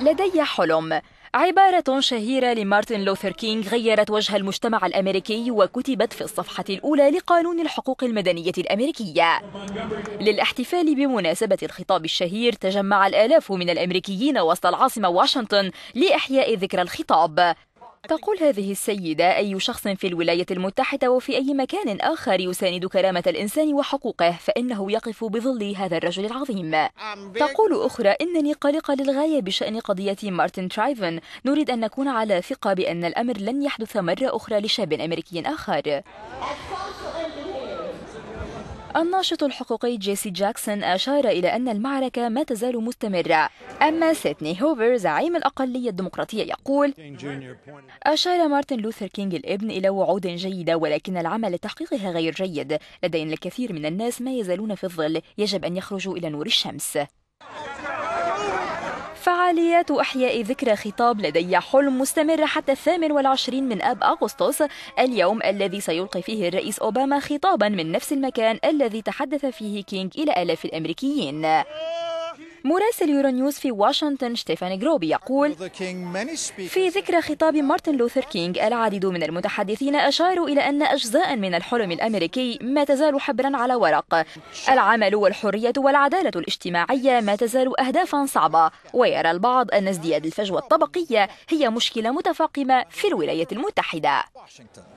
لدي حلم عبارة شهيرة لمارتن لوثر كينغ غيرت وجه المجتمع الأمريكي وكتبت في الصفحة الأولى لقانون الحقوق المدنية الأمريكية للاحتفال بمناسبة الخطاب الشهير تجمع الآلاف من الأمريكيين وسط العاصمة واشنطن لإحياء ذكرى الخطاب تقول هذه السيدة أي شخص في الولايات المتحدة وفي أي مكان آخر يساند كرامة الإنسان وحقوقه فإنه يقف بظل هذا الرجل العظيم تقول أخرى إنني قلقة للغاية بشأن قضية مارتن ترايفن نريد أن نكون على ثقة بأن الأمر لن يحدث مرة أخرى لشاب أمريكي آخر الناشط الحقوقي جيسي جاكسون أشار إلى أن المعركة ما تزال مستمرة أما سيدني هوفر زعيم الأقلية الديمقراطية يقول أشار مارتن لوثر كينغ الابن إلى وعود جيدة ولكن العمل لتحقيقها غير جيد لدينا الكثير من الناس ما يزالون في الظل يجب أن يخرجوا إلى نور الشمس فعاليات إحياء ذكرى خطاب لدي حلم مستمرة حتى الثامن والعشرين من آب أغسطس اليوم الذي سيلقي فيه الرئيس أوباما خطابا من نفس المكان الذي تحدث فيه كينغ إلى آلاف الأمريكيين مراسل يورونيوز في واشنطن شتيفان جروبي يقول في ذكرى خطاب مارتن لوثر كينغ العديد من المتحدثين أشاروا إلى أن أجزاء من الحلم الأمريكي ما تزال حبرا على ورق العمل والحرية والعدالة الاجتماعية ما تزال أهدافا صعبة ويرى البعض أن ازدياد الفجوة الطبقية هي مشكلة متفاقمة في الولايات المتحدة